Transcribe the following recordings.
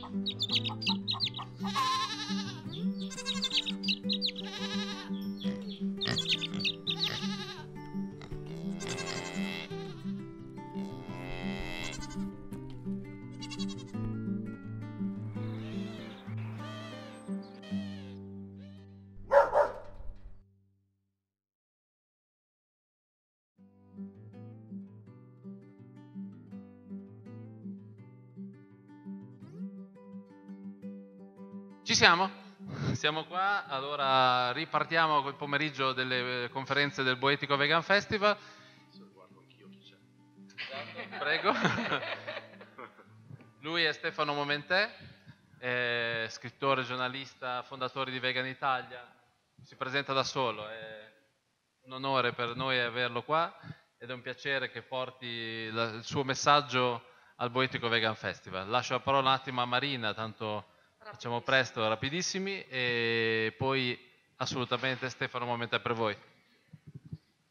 Ha ha ha ha! siamo? Siamo qua, allora ripartiamo col pomeriggio delle eh, conferenze del Boetico Vegan Festival. Prego. Lui è Stefano Momentè, è scrittore, giornalista, fondatore di Vegan Italia. Si presenta da solo, è un onore per noi averlo qua ed è un piacere che porti il suo messaggio al Boetico Vegan Festival. Lascio la parola un attimo a Marina, tanto Facciamo presto, rapidissimi e poi assolutamente Stefano, un momento è per voi.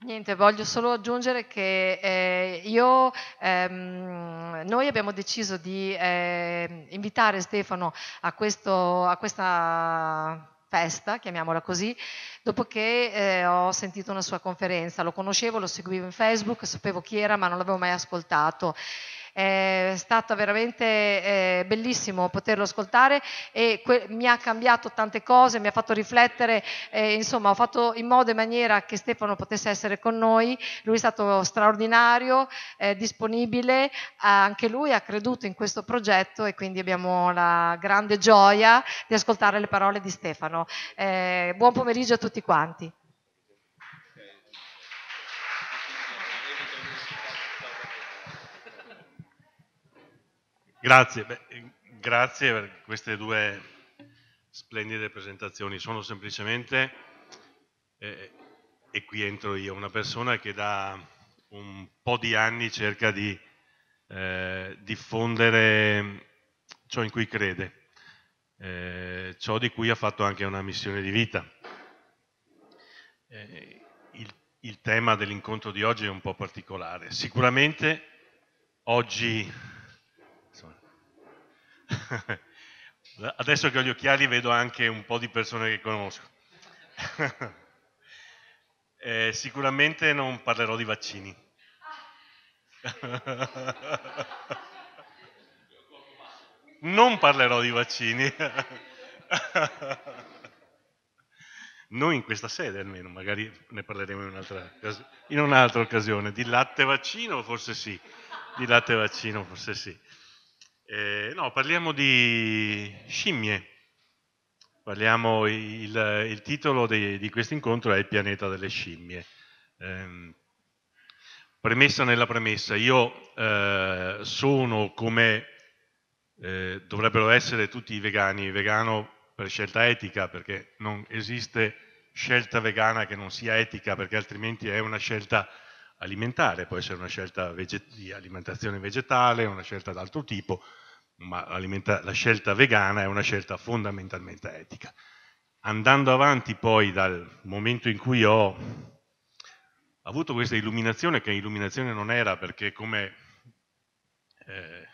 Niente, voglio solo aggiungere che eh, io, ehm, noi abbiamo deciso di eh, invitare Stefano a, questo, a questa festa, chiamiamola così, dopo che eh, ho sentito una sua conferenza. Lo conoscevo, lo seguivo in Facebook, sapevo chi era, ma non l'avevo mai ascoltato. È stato veramente eh, bellissimo poterlo ascoltare e mi ha cambiato tante cose, mi ha fatto riflettere, eh, insomma ho fatto in modo e maniera che Stefano potesse essere con noi, lui è stato straordinario, eh, disponibile, anche lui ha creduto in questo progetto e quindi abbiamo la grande gioia di ascoltare le parole di Stefano. Eh, buon pomeriggio a tutti quanti. Grazie, Beh, eh, grazie per queste due splendide presentazioni. Sono semplicemente, eh, e qui entro io, una persona che da un po' di anni cerca di eh, diffondere mm, ciò in cui crede, eh, ciò di cui ha fatto anche una missione di vita. Eh, il, il tema dell'incontro di oggi è un po' particolare. Sicuramente oggi Adesso che ho gli occhiali vedo anche un po' di persone che conosco. eh, sicuramente non parlerò di vaccini. non parlerò di vaccini. non in questa sede almeno, magari ne parleremo in un'altra, in un'altra occasione. Di latte vaccino forse sì, di latte vaccino forse sì. Eh, no, parliamo di scimmie. Parliamo, il, il titolo di, di questo incontro è Il pianeta delle scimmie. Eh, premessa nella premessa, io eh, sono come eh, dovrebbero essere tutti i vegani, vegano per scelta etica, perché non esiste scelta vegana che non sia etica, perché altrimenti è una scelta alimentare, può essere una scelta di alimentazione vegetale, una scelta d'altro tipo, ma la scelta vegana è una scelta fondamentalmente etica. Andando avanti poi dal momento in cui ho avuto questa illuminazione, che illuminazione non era perché come eh,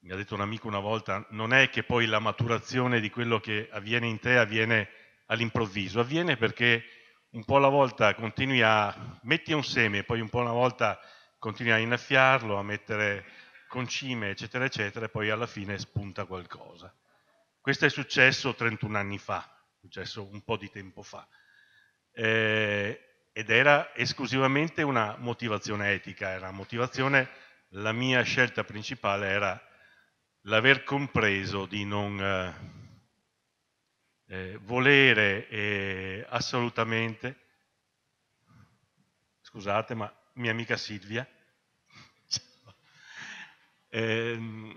mi ha detto un amico una volta, non è che poi la maturazione di quello che avviene in te avviene all'improvviso, avviene perché un po' alla volta continui a metti un seme, poi un po' alla volta continui a innaffiarlo, a mettere concime, eccetera, eccetera, e poi alla fine spunta qualcosa. Questo è successo 31 anni fa, è successo un po' di tempo fa, eh, ed era esclusivamente una motivazione etica, era una motivazione, la mia scelta principale era l'aver compreso di non... Eh, eh, volere eh, assolutamente, scusate ma mia amica Silvia, ehm,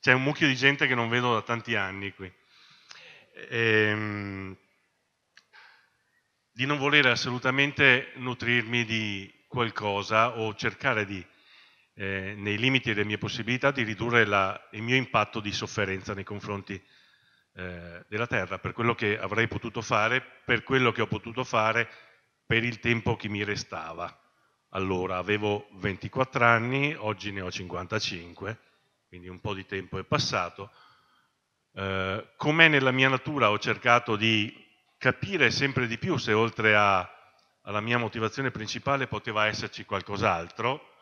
c'è un mucchio di gente che non vedo da tanti anni qui, ehm, di non volere assolutamente nutrirmi di qualcosa o cercare di eh, nei limiti delle mie possibilità, di ridurre la, il mio impatto di sofferenza nei confronti eh, della terra, per quello che avrei potuto fare, per quello che ho potuto fare, per il tempo che mi restava. Allora, avevo 24 anni, oggi ne ho 55, quindi un po' di tempo è passato. Eh, com'è nella mia natura ho cercato di capire sempre di più se oltre a, alla mia motivazione principale poteva esserci qualcos'altro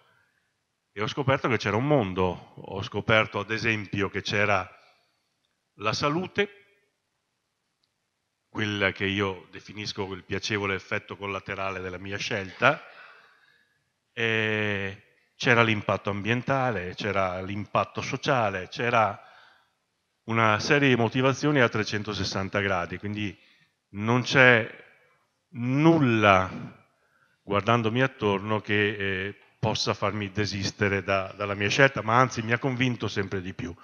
e ho scoperto che c'era un mondo, ho scoperto ad esempio che c'era la salute, quella che io definisco il piacevole effetto collaterale della mia scelta, c'era l'impatto ambientale, c'era l'impatto sociale, c'era una serie di motivazioni a 360 gradi, quindi non c'è nulla, guardandomi attorno, che eh, possa farmi desistere da, dalla mia scelta, ma anzi mi ha convinto sempre di più.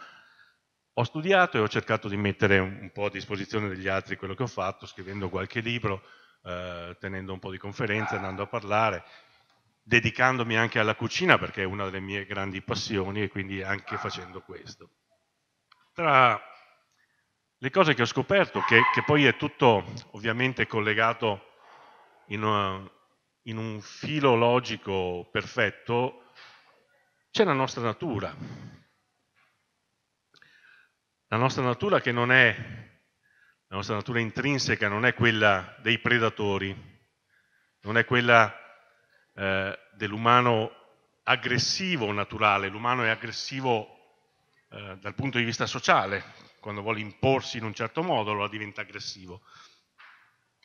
Ho studiato e ho cercato di mettere un po' a disposizione degli altri quello che ho fatto, scrivendo qualche libro, eh, tenendo un po' di conferenze, andando a parlare, dedicandomi anche alla cucina perché è una delle mie grandi passioni e quindi anche facendo questo. Tra le cose che ho scoperto, che, che poi è tutto ovviamente collegato in, una, in un filo logico perfetto, c'è la nostra natura la nostra natura che non è, la nostra natura intrinseca non è quella dei predatori, non è quella eh, dell'umano aggressivo naturale, l'umano è aggressivo eh, dal punto di vista sociale, quando vuole imporsi in un certo modo allora diventa aggressivo.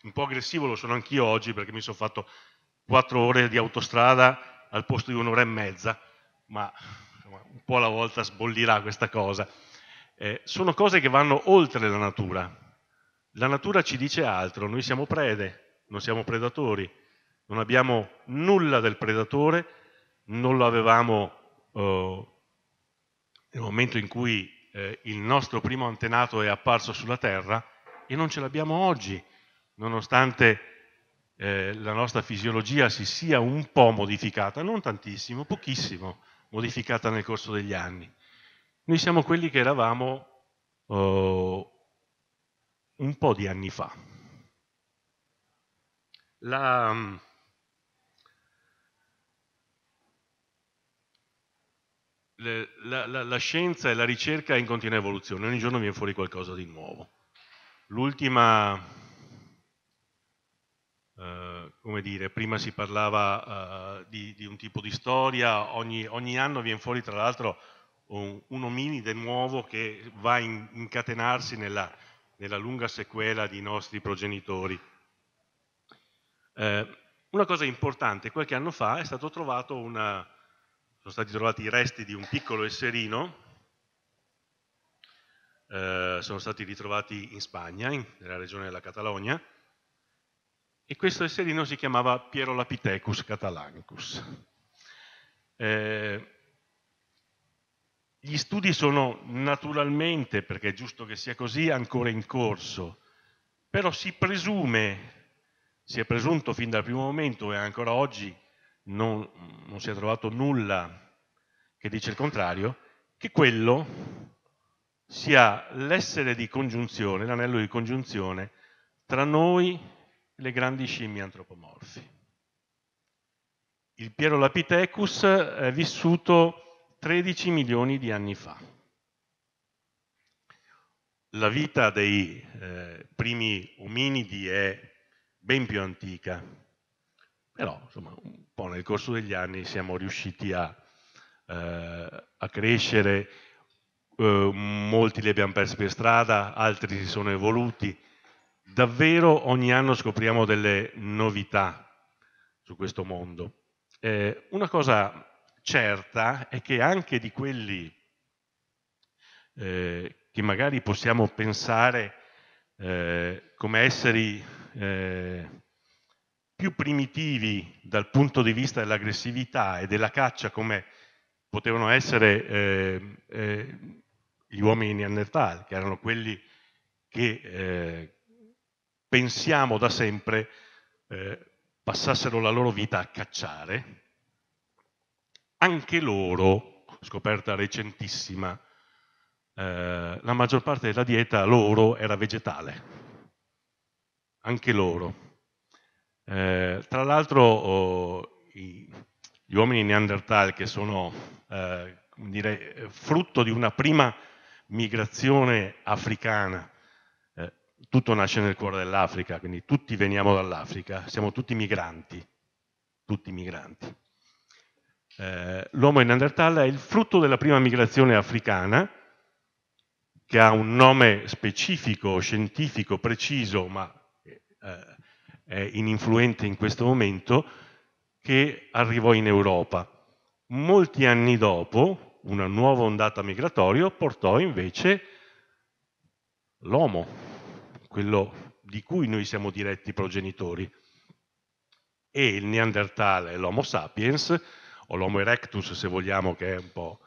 Un po' aggressivo lo sono anch'io oggi perché mi sono fatto quattro ore di autostrada al posto di un'ora e mezza, ma un po' alla volta sbollirà questa cosa eh, sono cose che vanno oltre la natura. La natura ci dice altro, noi siamo prede, non siamo predatori, non abbiamo nulla del predatore, non lo avevamo eh, nel momento in cui eh, il nostro primo antenato è apparso sulla Terra e non ce l'abbiamo oggi, nonostante eh, la nostra fisiologia si sia un po' modificata, non tantissimo, pochissimo modificata nel corso degli anni. Noi siamo quelli che eravamo oh, un po' di anni fa. La, mm, la, la, la scienza e la ricerca è in continua evoluzione, ogni giorno viene fuori qualcosa di nuovo. L'ultima Uh, come dire, prima si parlava uh, di, di, un tipo di storia, ogni, ogni anno viene fuori tra l'altro un, un ominide nuovo che va a in, incatenarsi nella, nella, lunga sequela di nostri progenitori. Eh, una cosa importante, qualche anno fa una, sono stati trovati i resti di un piccolo esserino, eh, sono stati ritrovati in Spagna, in, nella regione della Catalogna, e questo esserino si chiamava Pierolapithecus catalanicus. Eh, gli studi sono naturalmente, perché è giusto che sia così, ancora in corso, però si presume, si è presunto fin dal primo momento e ancora oggi non, non si è trovato nulla che dice il contrario, che quello sia l'essere di congiunzione, l'anello di congiunzione tra noi e le grandi scimmie antropomorfi. Il Piero Lapitecus è vissuto 13 milioni di anni fa. La vita dei eh, primi ominidi è ben più antica, però insomma, un po' nel corso degli anni siamo riusciti a, eh, a crescere, eh, molti li abbiamo persi per strada, altri si sono evoluti. Davvero ogni anno scopriamo delle novità su questo mondo. Eh, una cosa certa è che anche di quelli eh, che magari possiamo pensare eh, come esseri eh, più primitivi dal punto di vista dell'aggressività e della caccia come potevano essere eh, eh, gli uomini neandertali, che erano quelli che eh, pensiamo da sempre passassero la loro vita a cacciare, anche loro, scoperta recentissima, eh, la maggior parte della dieta loro era vegetale. Anche loro. Eh, tra l'altro oh, gli uomini neandertal che sono eh, dire, frutto di una prima migrazione africana, eh, tutto nasce nel cuore dell'Africa, quindi tutti veniamo dall'Africa, siamo tutti migranti, tutti migranti eh, l'uomo neandertal è il frutto della prima migrazione africana, che ha un nome specifico, scientifico, preciso, ma eh, è ininfluente in questo momento, che arrivò in Europa. Molti anni dopo, una nuova ondata migratoria portò invece l'uomo, quello di cui noi siamo diretti progenitori. E il Neandertal l'Homo sapiens o l'Homo erectus se vogliamo che è un po'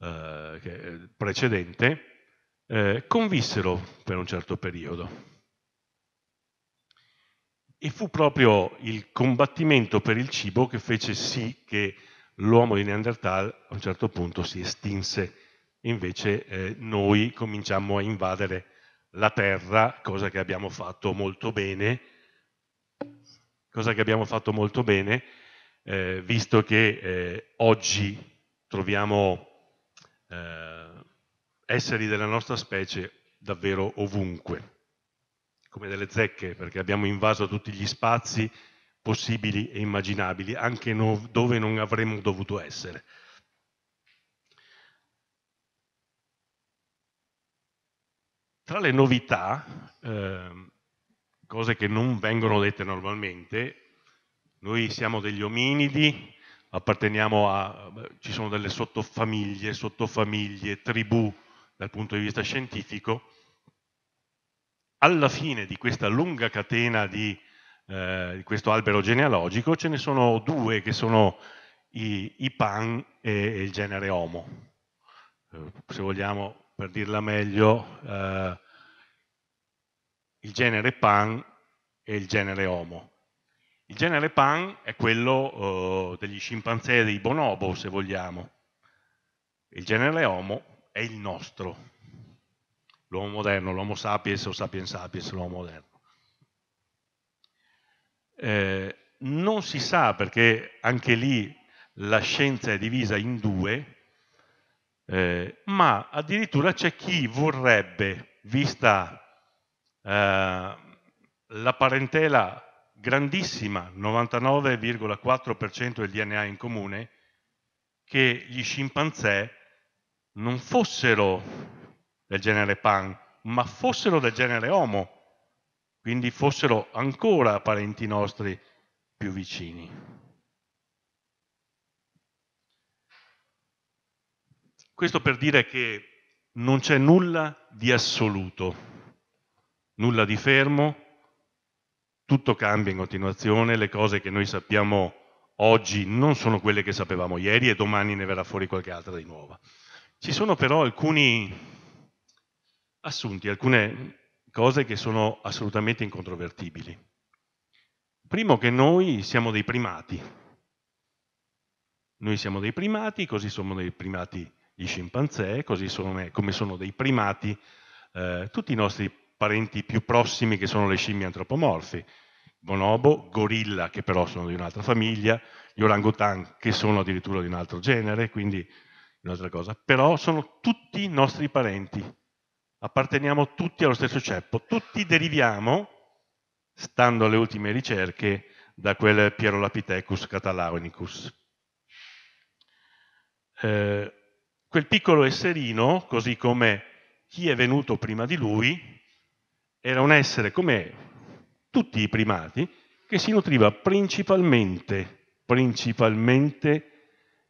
eh, precedente, eh, convissero per un certo periodo. E fu proprio il combattimento per il cibo che fece sì che l'uomo di Neanderthal a un certo punto si estinse, invece eh, noi cominciamo a invadere la terra, cosa che abbiamo fatto molto bene, cosa che abbiamo fatto molto bene, eh, visto che eh, oggi troviamo eh, esseri della nostra specie davvero ovunque, come delle zecche, perché abbiamo invaso tutti gli spazi possibili e immaginabili, anche no, dove non avremmo dovuto essere. Tra le novità, eh, cose che non vengono dette normalmente, noi siamo degli ominidi, apparteniamo a, ci sono delle sottofamiglie, sottofamiglie, tribù dal punto di vista scientifico. Alla fine di questa lunga catena di, eh, di questo albero genealogico ce ne sono due che sono i, i pan e, e, il genere Homo. Eh, se vogliamo, per dirla meglio, eh, il genere pan e il genere Homo. Il genere pan è quello eh, degli scimpanzé dei bonobo, se vogliamo. Il genere homo è il nostro, l'uomo moderno, l'homo sapiens o sapiens sapiens, l'uomo moderno. Eh, non si sa perché anche lì la scienza è divisa in due, eh, ma addirittura c'è chi vorrebbe, vista eh, la parentela grandissima, 99,4% del DNA in comune, che gli scimpanzé non fossero del genere Pan, ma fossero del genere Homo, quindi fossero ancora parenti nostri più vicini. Questo per dire che non c'è nulla di assoluto, nulla di fermo, tutto cambia in continuazione, le cose che noi sappiamo oggi non sono quelle che sapevamo ieri e domani ne verrà fuori qualche altra di nuova. Ci sono però alcuni assunti, alcune cose che sono assolutamente incontrovertibili. Primo che noi siamo dei primati. Noi siamo dei primati, così sono dei primati gli scimpanzé, così sono, eh, come sono dei primati eh, tutti i nostri parenti più prossimi che sono le scimmie antropomorfi bonobo, gorilla che però sono di un'altra famiglia, gli orangutan che sono addirittura di un altro genere, quindi un'altra cosa, però sono tutti nostri parenti, apparteniamo tutti allo stesso ceppo, tutti deriviamo, stando alle ultime ricerche, da quel Pierolapithecus catalanicus. Eh, quel piccolo esserino, così come chi è venuto prima di lui, era un essere come tutti i primati, che si nutriva principalmente, principalmente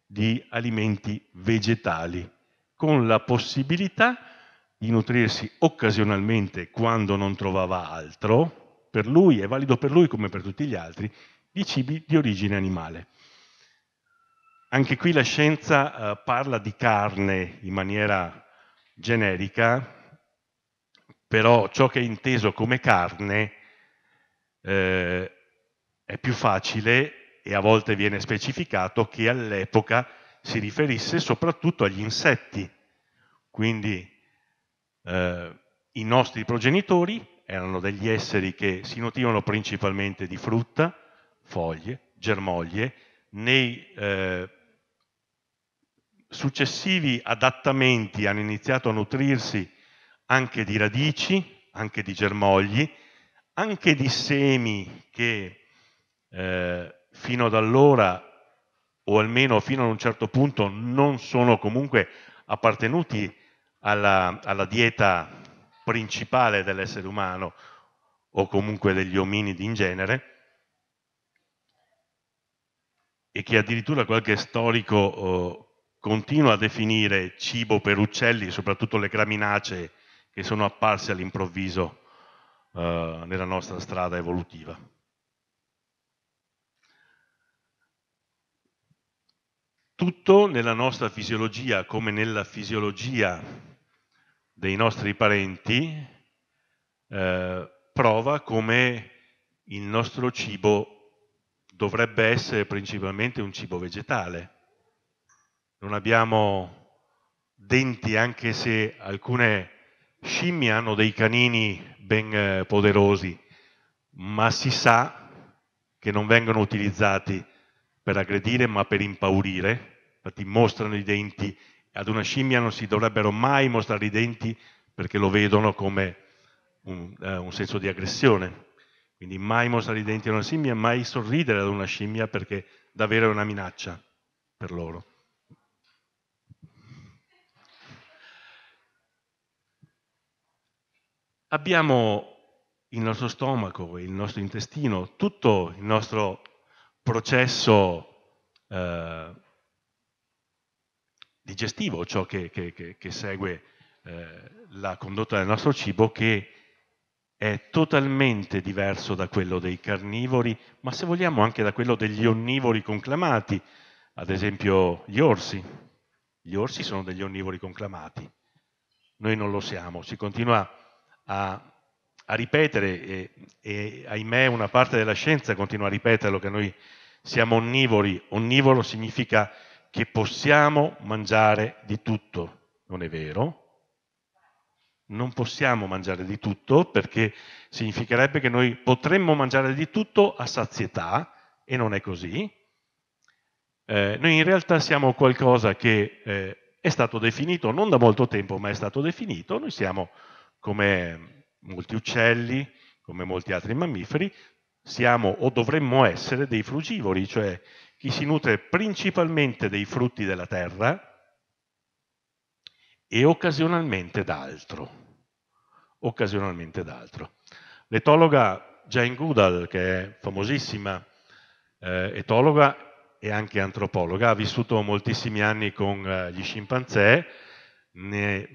di alimenti vegetali, con la possibilità di nutrirsi occasionalmente quando non trovava altro, per lui, è valido per lui come per tutti gli altri, di cibi di origine animale. Anche qui la scienza eh, parla di carne in maniera generica, però ciò che è inteso come carne eh, è più facile, e a volte viene specificato, che all'epoca si riferisse soprattutto agli insetti. Quindi eh, i nostri progenitori erano degli esseri che si nutrivano principalmente di frutta, foglie, germoglie, nei eh, successivi adattamenti hanno iniziato a nutrirsi anche di radici, anche di germogli, anche di semi che eh, fino ad allora, o almeno fino ad un certo punto, non sono comunque appartenuti alla, alla dieta principale dell'essere umano o comunque degli ominidi in genere, e che addirittura qualche storico oh, continua a definire cibo per uccelli, soprattutto le graminacee che sono apparse all'improvviso eh, nella nostra strada evolutiva. Tutto nella nostra fisiologia, come nella fisiologia dei nostri parenti, eh, prova come il nostro cibo dovrebbe essere principalmente un cibo vegetale. Non abbiamo denti, anche se alcune scimmie hanno dei canini ben eh, poderosi, ma si sa che non vengono utilizzati per aggredire ma per impaurire, infatti mostrano i denti, ad una scimmia non si dovrebbero mai mostrare i denti perché lo vedono come un, eh, un senso di aggressione, quindi mai mostrare i denti ad una scimmia, mai sorridere ad una scimmia perché davvero è una minaccia per loro. abbiamo il nostro stomaco, il nostro intestino, tutto il nostro processo eh, digestivo, ciò che, che, che segue eh, la condotta del nostro cibo, che è totalmente diverso da quello dei carnivori, ma se vogliamo anche da quello degli onnivori conclamati, ad esempio gli orsi. Gli orsi sono degli onnivori conclamati, noi non lo siamo, si continua a a, a ripetere, e, e, ahimè una parte della scienza continua a ripeterlo, che noi siamo onnivori, onnivoro significa che possiamo mangiare di tutto, non è vero? Non possiamo mangiare di tutto perché significherebbe che noi potremmo mangiare di tutto a sazietà e non è così. Eh, noi in realtà siamo qualcosa che eh, è stato definito non da molto tempo, ma è stato definito, noi siamo come molti uccelli, come molti altri mammiferi, siamo o dovremmo essere dei frugivori, cioè chi si nutre principalmente dei frutti della terra e occasionalmente d'altro. Occasionalmente d'altro. L'etologa Jane Goodall, che è famosissima eh, etologa e anche antropologa, ha vissuto moltissimi anni con eh, gli scimpanzé, ne,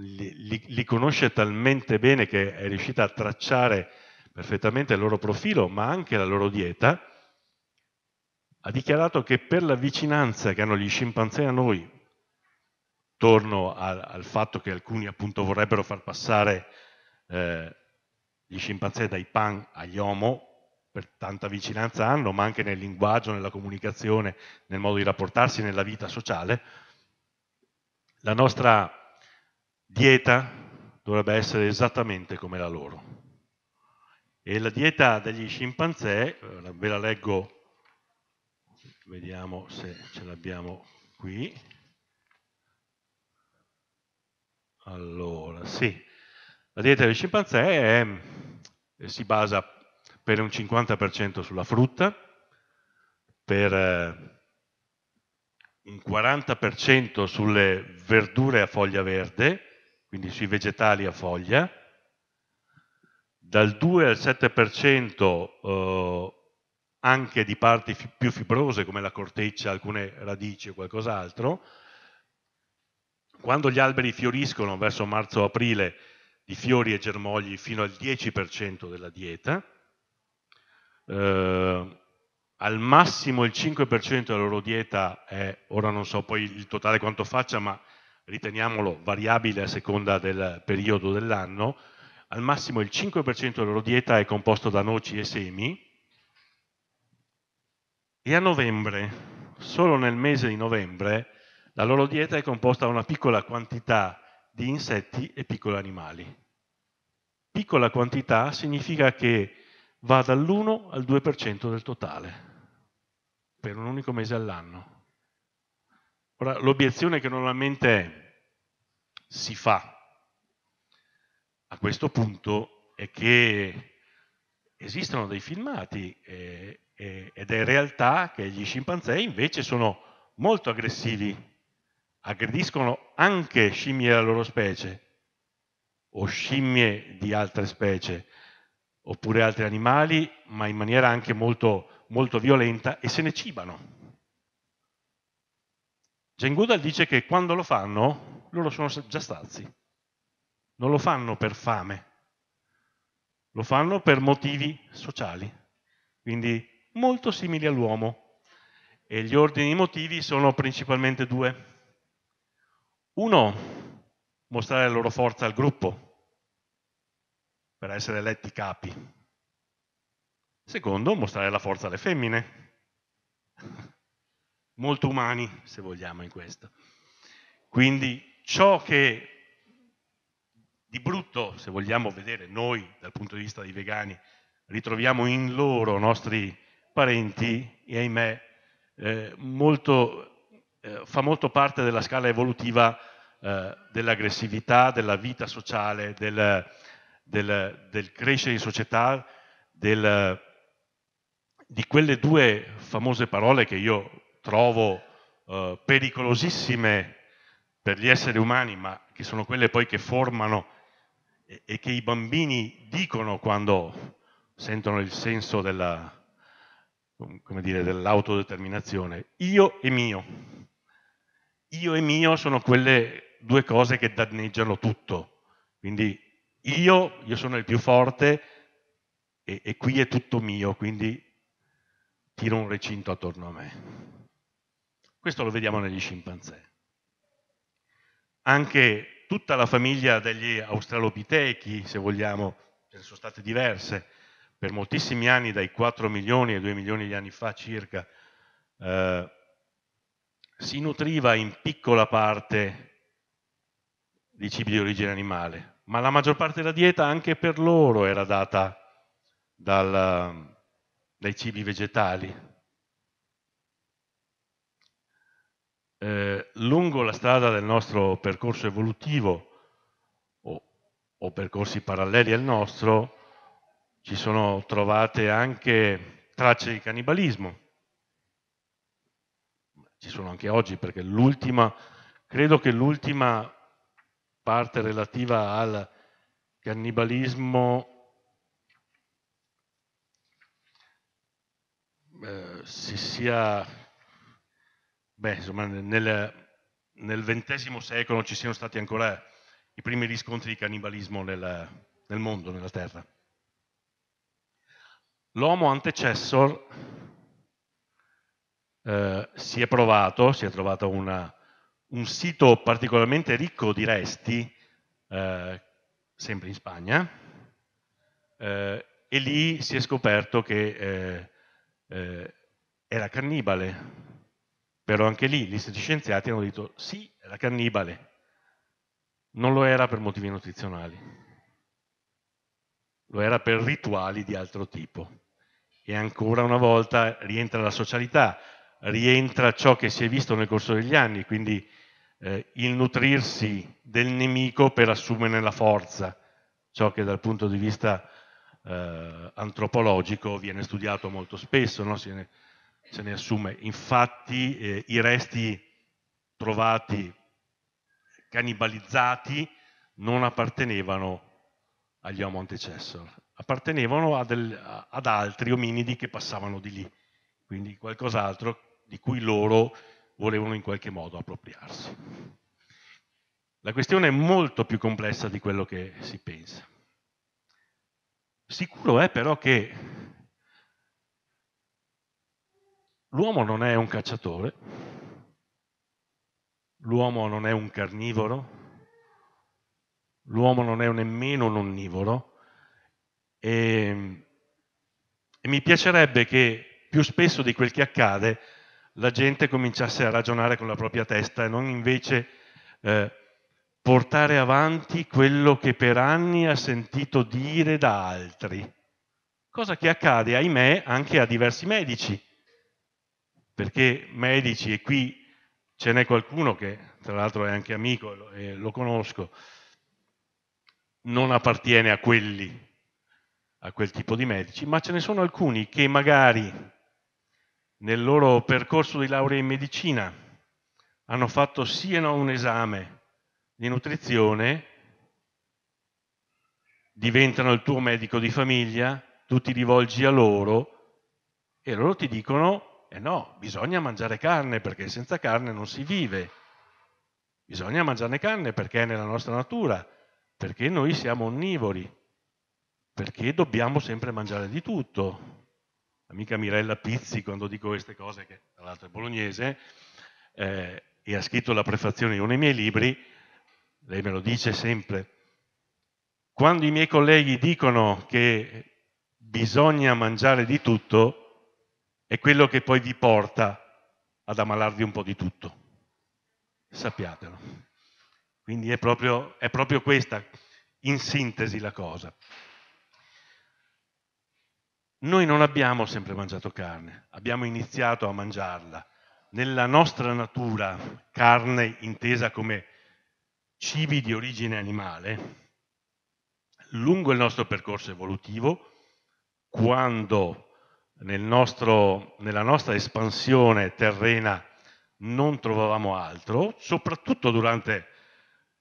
li, li, conosce talmente bene che è riuscita a tracciare perfettamente il loro profilo, ma anche la loro dieta, ha dichiarato che per la vicinanza che hanno gli scimpanzé a noi, torno al, al fatto che alcuni appunto vorrebbero far passare eh, gli scimpanzé dai pan agli homo, per tanta vicinanza hanno, ma anche nel linguaggio, nella comunicazione, nel modo di rapportarsi, nella vita sociale, la nostra dieta dovrebbe essere esattamente come la loro. E la dieta degli scimpanzé, eh, ve la leggo, vediamo se ce l'abbiamo qui. Allora, sì, la dieta degli scimpanzé è, eh, si basa per un 50% sulla frutta, per eh, un 40% sulle verdure a foglia verde, quindi sui vegetali a foglia, dal 2 al 7% eh, anche di parti più fibrose come la corteccia, alcune radici o qualcos'altro. Quando gli alberi fioriscono verso marzo-aprile di fiori e germogli fino al 10% della dieta. Eh, al massimo il 5% della loro dieta è, ora non so poi il totale quanto faccia, ma riteniamolo variabile a seconda del periodo dell'anno, al massimo il 5% della loro dieta è composto da noci e semi e a novembre, solo nel mese di novembre, la loro dieta è composta da una piccola quantità di insetti e piccoli animali. Piccola quantità significa che va dall'1 al 2% del totale per un unico mese all'anno. Ora, l'obiezione che normalmente si fa a questo punto è che esistono dei filmati eh, eh, ed è in realtà che gli scimpanzé invece sono molto aggressivi aggrediscono anche scimmie della loro specie o scimmie di altre specie oppure altri animali, ma in maniera anche molto molto violenta e se ne cibano. Jane Goodall dice che quando lo fanno, loro sono già stazi. Non lo fanno per fame, lo fanno per motivi sociali, quindi molto simili all'uomo. E gli ordini motivi sono principalmente due. Uno, mostrare la loro forza al gruppo, per essere eletti capi, Secondo, mostrare la forza alle femmine. Molto umani, se vogliamo, in questo. Quindi ciò che di brutto, se vogliamo vedere noi dal punto di vista dei vegani, ritroviamo in loro nostri parenti e ahimè eh, molto, eh, fa molto parte della scala evolutiva eh, dell'aggressività, della vita sociale, del, del, del crescere in società, del di quelle due famose parole che io trovo eh, pericolosissime per gli esseri umani, ma che sono quelle poi che formano e, e che i bambini dicono quando sentono il senso dell'autodeterminazione. io e mio. Io e mio sono quelle due cose che danneggiano tutto. Quindi io, io sono il più forte e, e qui è tutto mio, quindi tiro un recinto attorno a me. Questo lo vediamo negli scimpanzé. Anche tutta la famiglia degli australopitechi, se vogliamo, ce sono state diverse, per moltissimi anni, dai 4 milioni ai 2 milioni di anni fa circa, eh, si nutriva in piccola parte di cibi di origine animale, ma la maggior parte della dieta anche per loro era data dal, dai cibi vegetali. Eh, lungo la strada del nostro percorso evolutivo o, o percorsi paralleli al nostro ci sono trovate anche tracce di cannibalismo. Ci sono anche oggi perché l'ultima, credo che l'ultima parte relativa al cannibalismo Eh, si sia, beh, insomma, nel, nel XX secolo ci siano stati ancora i primi riscontri di cannibalismo nel, nel mondo, nella Terra. L'Homo antecessor eh, si è provato, si è trovato una, un sito particolarmente ricco di resti, eh, sempre in Spagna, eh, e lì si è scoperto che eh, eh, era cannibale, però anche lì gli scienziati hanno detto sì, era cannibale, non lo era per motivi nutrizionali, lo era per rituali di altro tipo. E ancora una volta rientra la socialità, rientra ciò che si è visto nel corso degli anni, quindi eh, il nutrirsi del nemico per assumere la forza, ciò che dal punto di vista eh, antropologico viene studiato molto spesso, no? se, ne, se, ne, assume. Infatti eh, i resti trovati cannibalizzati non appartenevano agli Homo antecessor, appartenevano del, ad altri ominidi che passavano di lì, quindi qualcos'altro di cui loro volevano in qualche modo appropriarsi. La questione è molto più complessa di quello che si pensa. Sicuro è però che l'uomo non è un cacciatore, l'uomo non è un carnivoro, l'uomo non è nemmeno un onnivoro e, e mi piacerebbe che più spesso di quel che accade la gente cominciasse a ragionare con la propria testa e non invece eh, portare avanti quello che per anni ha sentito dire da altri, cosa che accade, ahimè, anche a diversi medici, perché medici, e qui ce n'è qualcuno che tra l'altro è anche amico e lo conosco, non appartiene a quelli, a quel tipo di medici, ma ce ne sono alcuni che magari nel loro percorso di laurea in medicina hanno fatto sì e no un esame, di nutrizione diventano il tuo medico di famiglia, tu ti rivolgi a loro e loro ti dicono, eh no, bisogna mangiare carne perché senza carne non si vive, bisogna mangiarne carne perché è nella nostra natura, perché noi siamo onnivori, perché dobbiamo sempre mangiare di tutto. Amica Mirella Pizzi, quando dico queste cose, che tra l'altro è bolognese, eh, e ha scritto la prefazione di uno dei miei libri, lei me lo dice sempre, quando i miei colleghi dicono che bisogna mangiare di tutto, è quello che poi vi porta ad ammalarvi un po' di tutto. Sappiatelo. Quindi è proprio, è proprio questa, in sintesi, la cosa. Noi non abbiamo sempre mangiato carne, abbiamo iniziato a mangiarla. Nella nostra natura, carne intesa come cibi di origine animale, lungo il nostro percorso evolutivo, quando nel nostro, nella nostra espansione terrena non trovavamo altro, soprattutto durante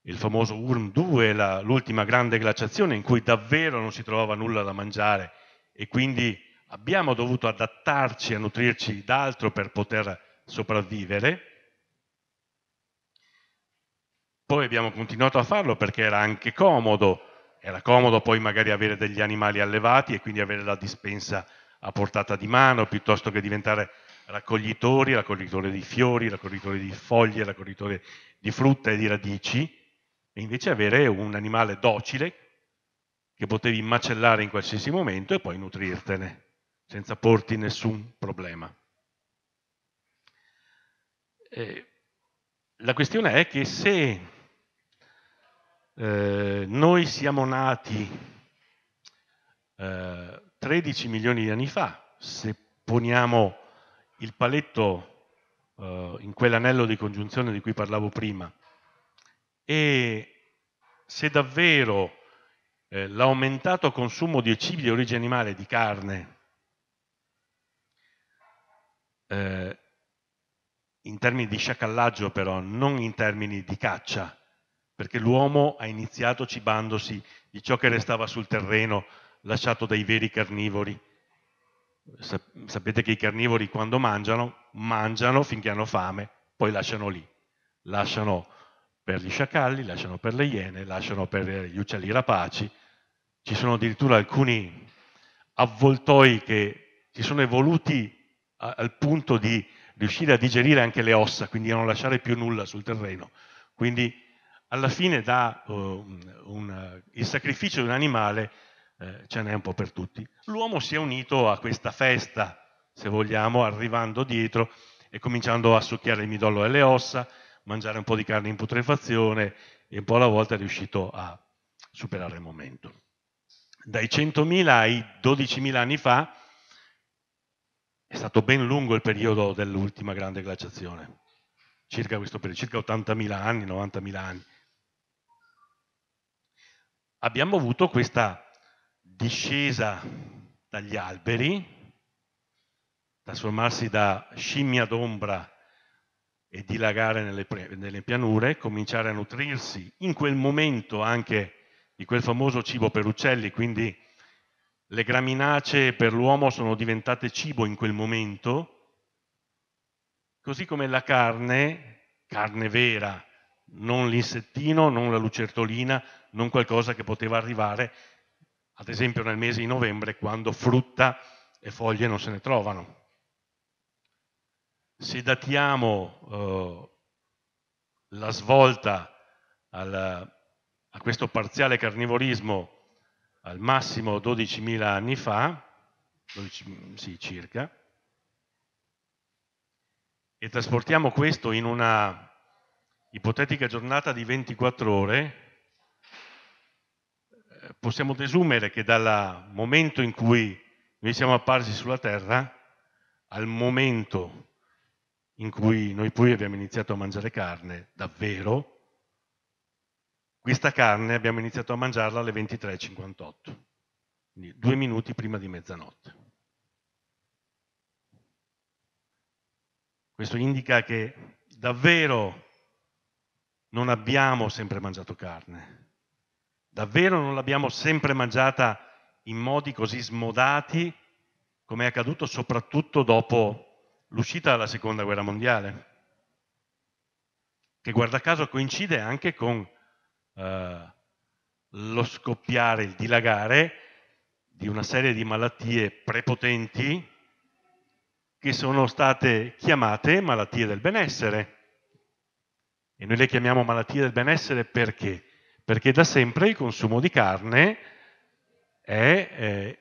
il famoso URM 2, l'ultima grande glaciazione in cui davvero non si trovava nulla da mangiare e quindi abbiamo dovuto adattarci a nutrirci d'altro per poter sopravvivere, poi abbiamo continuato a farlo perché era anche comodo, era comodo poi magari avere degli animali allevati e quindi avere la dispensa a portata di mano piuttosto che diventare raccoglitori, raccoglitore di fiori, raccoglitore di foglie, raccoglitore di frutta e di radici, e invece avere un animale docile che potevi macellare in qualsiasi momento e poi nutrirtene senza porti nessun problema. Eh, la questione è che se eh, noi siamo nati eh, 13 milioni di anni fa, se poniamo il paletto eh, in quell'anello di congiunzione di cui parlavo prima, e se davvero eh, l'aumentato consumo di cibi di origine animale, di carne, eh, in termini di sciacallaggio però, non in termini di caccia, perché l'uomo ha iniziato cibandosi di ciò che restava sul terreno lasciato dai veri carnivori. Sapete che i carnivori quando mangiano, mangiano finché hanno fame, poi lasciano lì. Lasciano per gli sciacalli, lasciano per le iene, lasciano per gli uccelli rapaci. Ci sono addirittura alcuni avvoltoi che si sono evoluti al punto di riuscire a digerire anche le ossa, quindi a non lasciare più nulla sul terreno. Quindi alla fine da, uh, un, il sacrificio di un animale eh, ce n'è un po' per tutti. L'uomo si è unito a questa festa, se vogliamo, arrivando dietro e cominciando a succhiare il midollo delle ossa, mangiare un po' di carne in putrefazione e un po' alla volta è riuscito a superare il momento. Dai 100.000 ai 12.000 anni fa è stato ben lungo il periodo dell'ultima grande glaciazione, circa questo periodo, circa 80.000 anni, 90.000 anni abbiamo avuto questa discesa dagli alberi, trasformarsi da scimmia d'ombra e dilagare nelle, nelle, pianure, cominciare a nutrirsi in quel momento anche di quel famoso cibo per uccelli, quindi le graminacee per l'uomo sono diventate cibo in quel momento, così come la carne, carne vera, non l'insettino, non la lucertolina, non qualcosa che poteva arrivare, ad esempio nel mese di novembre, quando frutta e foglie non se ne trovano. Se datiamo eh, la svolta al, a questo parziale carnivorismo al massimo 12.000 anni fa, 12, sì, circa, e trasportiamo questo in una ipotetica giornata di 24 ore, possiamo desumere che dal momento in cui noi siamo apparsi sulla Terra al momento in cui noi poi abbiamo iniziato a mangiare carne, davvero, questa carne abbiamo iniziato a mangiarla alle 23.58, quindi due minuti prima di mezzanotte. Questo indica che davvero non abbiamo sempre mangiato carne, Davvero non l'abbiamo sempre mangiata in modi così smodati come è accaduto soprattutto dopo l'uscita dalla Seconda Guerra Mondiale, che guarda caso coincide anche con eh, lo scoppiare, il dilagare di una serie di malattie prepotenti che sono state chiamate malattie del benessere. E noi le chiamiamo malattie del benessere perché? perché da sempre il consumo di carne è, eh,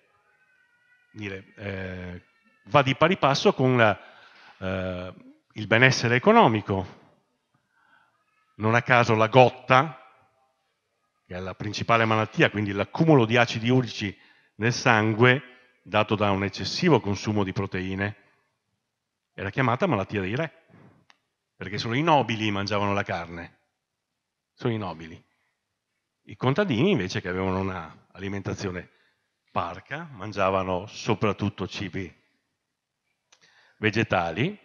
dire, eh, va di pari passo con la, eh, il benessere economico. Non a caso la gotta, che è la principale malattia, quindi l'accumulo di acidi urici nel sangue dato da un eccessivo consumo di proteine, era chiamata malattia dei re, perché solo i nobili mangiavano la carne, solo i nobili. I contadini invece che avevano un'alimentazione parca, mangiavano soprattutto cibi vegetali,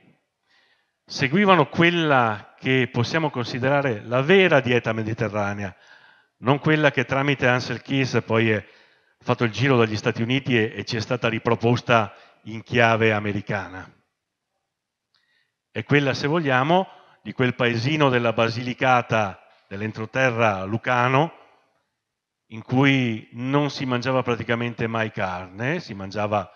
seguivano quella che possiamo considerare la vera dieta mediterranea, non quella che tramite Ansel Keys poi è fatto il giro dagli Stati Uniti e, e ci è stata riproposta in chiave americana. È quella, se vogliamo, di quel paesino della Basilicata dell'entroterra lucano in cui non si mangiava praticamente mai carne, si mangiava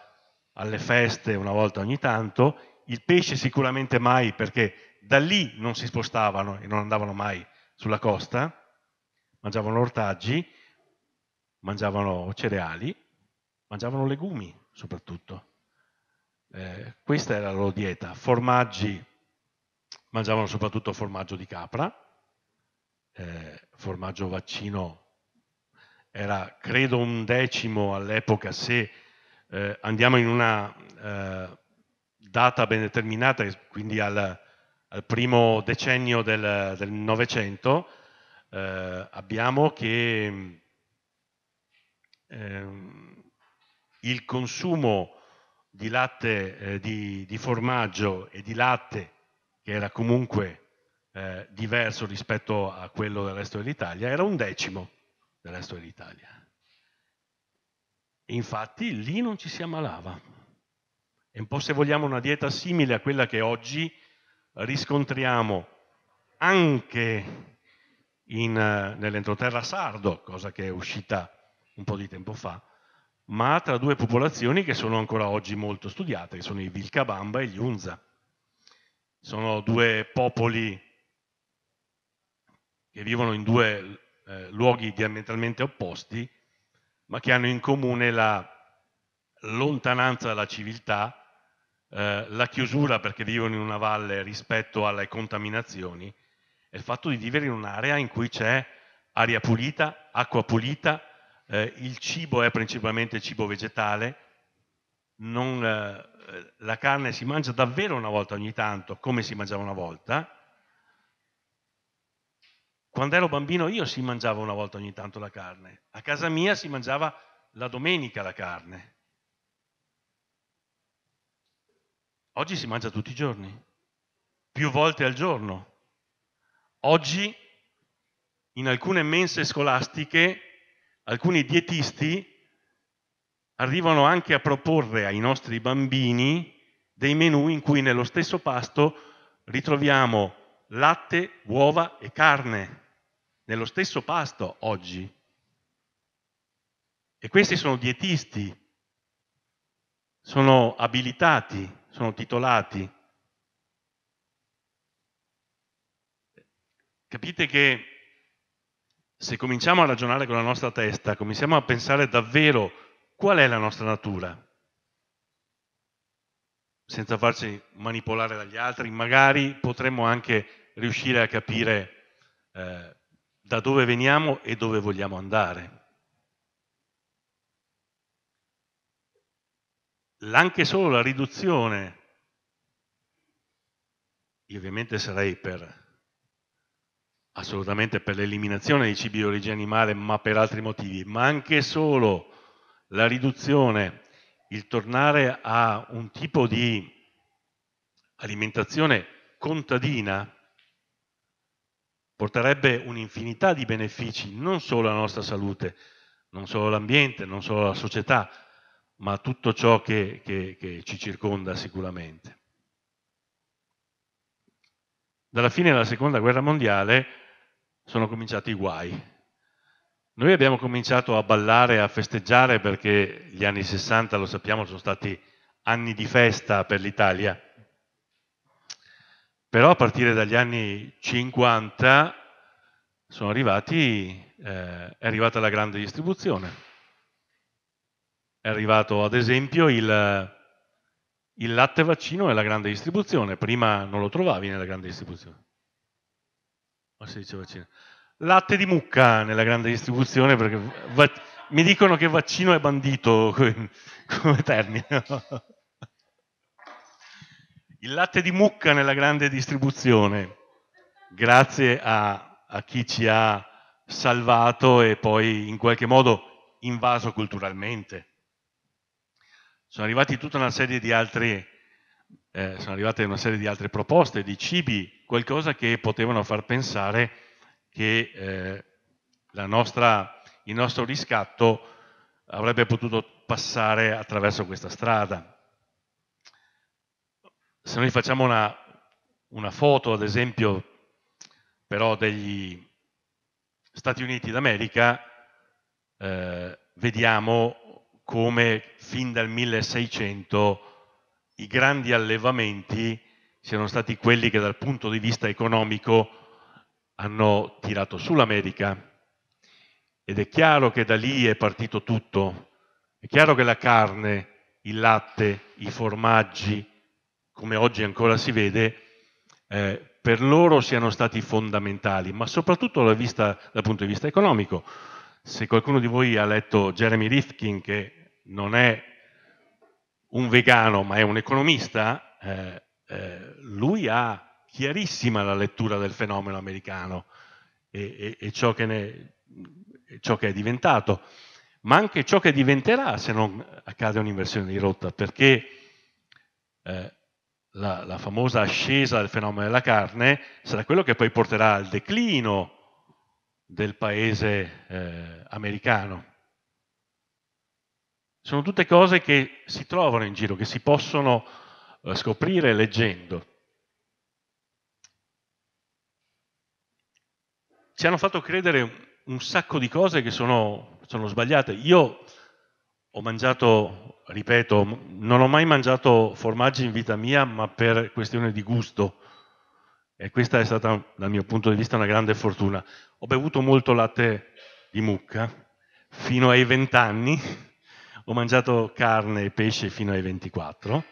alle feste una volta ogni tanto, il pesce sicuramente mai perché da lì non si spostavano e non andavano mai sulla costa, mangiavano ortaggi, mangiavano cereali, mangiavano legumi soprattutto. Eh, questa era la loro dieta, formaggi, mangiavano soprattutto formaggio di capra, eh, formaggio vaccino era credo un decimo all'epoca se eh, andiamo in una eh, data ben determinata, quindi al, al primo decennio del Novecento, eh, abbiamo che ehm, il consumo di latte, eh, di, di, formaggio e di latte, che era comunque eh, diverso rispetto a quello del resto dell'Italia, era un decimo nella storia d'Italia. E infatti lì non ci si ammalava. È un po' se vogliamo una dieta simile a quella che oggi riscontriamo anche in, eh, nell'entroterra sardo, cosa che è uscita un po' di tempo fa, ma tra due popolazioni che sono ancora oggi molto studiate, che sono i Vilcabamba e gli Unza. Sono due popoli che vivono in due eh, luoghi diametralmente opposti, ma che hanno in comune la lontananza dalla civiltà, eh, la chiusura perché vivono in una valle rispetto alle contaminazioni e il fatto di vivere in un'area in cui c'è aria pulita, acqua pulita, eh, il cibo è principalmente cibo vegetale, non, eh, la carne si mangia davvero una volta ogni tanto, come si mangiava una volta, quando ero bambino io si mangiava una volta ogni tanto la carne. A casa mia si mangiava la domenica la carne. Oggi si mangia tutti i giorni, più volte al giorno. Oggi in alcune mense scolastiche alcuni dietisti arrivano anche a proporre ai nostri bambini dei menù in cui nello stesso pasto ritroviamo latte, uova e carne nello stesso pasto oggi. E questi sono dietisti, sono abilitati, sono titolati. Capite che se cominciamo a ragionare con la nostra testa, cominciamo a pensare davvero qual è la nostra natura, senza farci manipolare dagli altri, magari potremmo anche riuscire a capire eh, da dove veniamo e dove vogliamo andare. Anche solo la riduzione, io ovviamente sarei per, assolutamente per l'eliminazione dei cibi di origine animale, ma per altri motivi, ma anche solo la riduzione, il tornare a un tipo di alimentazione contadina, porterebbe un'infinità di benefici non solo alla nostra salute, non solo all'ambiente, non solo alla società, ma a tutto ciò che, che, che ci circonda sicuramente. Dalla fine della seconda guerra mondiale sono cominciati i guai. Noi abbiamo cominciato a ballare, a festeggiare perché gli anni 60, lo sappiamo, sono stati anni di festa per l'Italia però a partire dagli anni 50 sono arrivati, eh, è arrivata la grande distribuzione. È arrivato ad esempio il, il latte vaccino nella grande distribuzione, prima non lo trovavi nella grande distribuzione. Ma si dice vaccino. Latte di mucca nella grande distribuzione perché mi dicono che vaccino è bandito come termine. Il latte di mucca nella grande distribuzione, grazie a, a chi ci ha salvato e poi in qualche modo invaso culturalmente. Sono, arrivati tutta una serie di altri, eh, sono arrivate una serie di altre proposte di cibi, qualcosa che potevano far pensare che eh, nostra, il nostro riscatto avrebbe potuto passare attraverso questa strada se noi facciamo una, una foto, ad esempio, però degli Stati Uniti d'America, eh, vediamo come fin dal 1600 i grandi allevamenti siano stati quelli che dal punto di vista economico hanno tirato su l'America. Ed è chiaro che da lì è partito tutto. È chiaro che la carne, il latte, i formaggi, come oggi ancora si vede, eh, per loro siano stati fondamentali, ma soprattutto dal, vista, dal punto di vista economico. Se qualcuno di voi ha letto Jeremy Rifkin, che non è un vegano ma è un economista, eh, eh, lui ha chiarissima la lettura del fenomeno americano e, e, e ciò, che ne, ciò che è diventato, ma anche ciò che diventerà se non accade un'inversione di rotta, perché eh, la, la famosa ascesa del fenomeno della carne sarà quello che poi porterà al declino del paese eh, americano. Sono tutte cose che si trovano in giro, che si possono eh, scoprire leggendo. Ci hanno fatto credere un sacco di cose che sono, sono sbagliate. Io ho mangiato, ripeto, non ho mai mangiato formaggi in vita mia, ma per questione di gusto. E questa è stata, dal mio punto di vista, una grande fortuna. Ho bevuto molto latte di mucca fino ai 20 anni, ho mangiato carne e pesce fino ai 24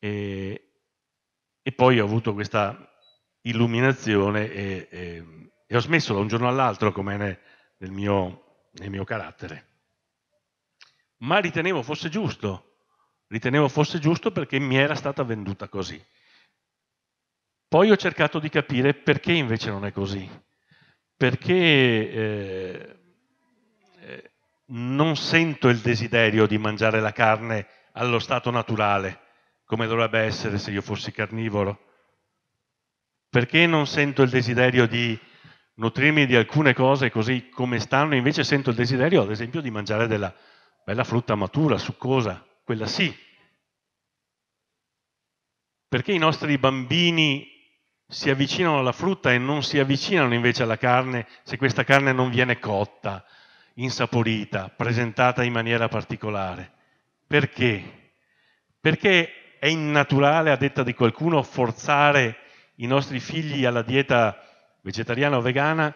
e, e poi ho avuto questa illuminazione e, e, e ho smesso da un giorno all'altro come nel mio, nel mio carattere ma ritenevo fosse giusto, ritenevo fosse giusto perché mi era stata venduta così. Poi ho cercato di capire perché invece non è così, perché eh, eh, non sento il desiderio di mangiare la carne allo stato naturale, come dovrebbe essere se io fossi carnivoro, perché non sento il desiderio di nutrirmi di alcune cose così come stanno, invece sento il desiderio ad esempio di mangiare della carne Bella frutta matura, succosa, quella sì. Perché i nostri bambini si avvicinano alla frutta e non si avvicinano invece alla carne se questa carne non viene cotta, insaporita, presentata in maniera particolare? Perché? Perché è innaturale, a detta di qualcuno, forzare i nostri figli alla dieta vegetariana o vegana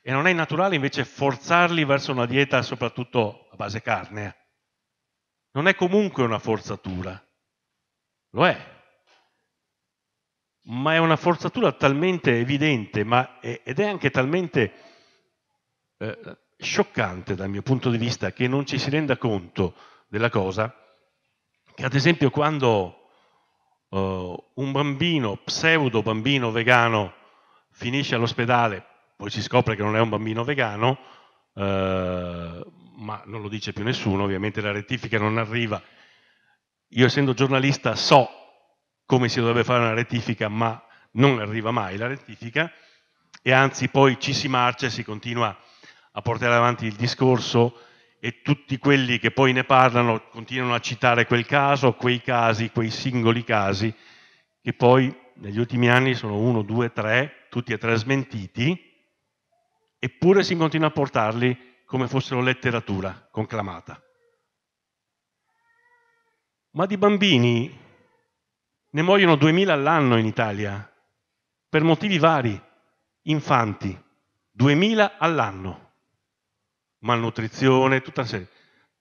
e non è naturale invece forzarli verso una dieta soprattutto base carnea. Non è comunque una forzatura, lo è, ma è una forzatura talmente evidente è, ed è anche talmente eh, scioccante dal mio punto di vista che non ci si renda conto della cosa, che ad esempio quando eh, un bambino, pseudo bambino vegano, finisce all'ospedale, poi si scopre che non è un bambino vegano, eh, ma non lo dice più nessuno, ovviamente la rettifica non arriva. Io essendo giornalista so come si dovrebbe fare una rettifica, ma non arriva mai la rettifica e anzi poi ci si marcia e si continua a portare avanti il discorso e tutti quelli che poi ne parlano continuano a citare quel caso, quei casi, quei singoli casi che poi negli ultimi anni sono uno, due, tre, tutti e tre smentiti, eppure si continua a portarli come fossero letteratura conclamata. Ma di bambini ne muoiono 2000 all'anno in Italia, per motivi vari, infanti, 2000 all'anno, malnutrizione, tutta una serie.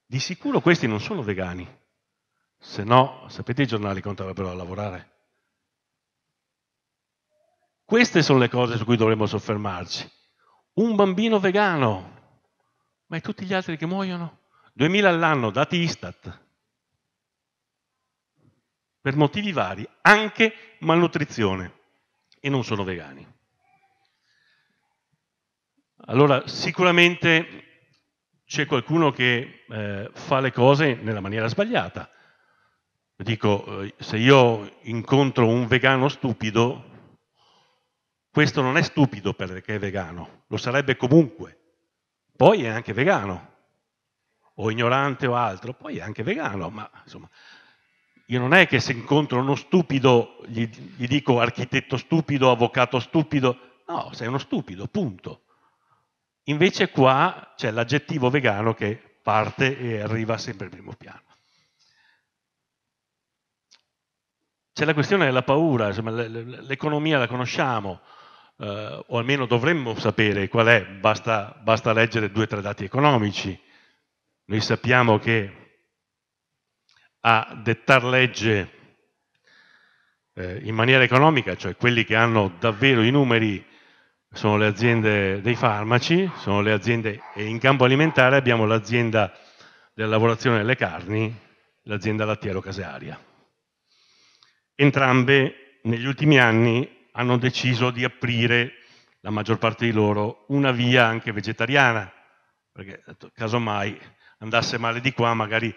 Di sicuro questi non sono vegani, se no, sapete i giornali quanto avrebbero a lavorare. Queste sono le cose su cui dovremmo soffermarci. Un bambino vegano, ma e tutti gli altri che muoiono? 2000 all'anno, dati Istat. Per motivi vari, anche malnutrizione. E non sono vegani. Allora, sicuramente c'è qualcuno che eh, fa le cose nella maniera sbagliata. Dico, eh, se io incontro un vegano stupido, questo non è stupido perché è vegano, lo sarebbe comunque. Poi è anche vegano, o ignorante o altro, poi è anche vegano, ma insomma, io non è che se incontro uno stupido gli, gli dico architetto stupido, avvocato stupido, no, sei uno stupido, punto. Invece qua c'è l'aggettivo vegano che parte e arriva sempre in primo piano. C'è la questione della paura, l'economia la conosciamo, eh, o almeno dovremmo sapere qual è, basta, basta leggere due o tre dati economici. Noi sappiamo che a dettare legge eh, in maniera economica, cioè quelli che hanno davvero i numeri, sono le aziende dei farmaci, sono le aziende, e in campo alimentare abbiamo l'azienda della lavorazione delle carni, l'azienda lattiero-casearia. Entrambe negli ultimi anni hanno deciso di aprire, la maggior parte di loro, una via anche vegetariana, perché casomai andasse male di qua, magari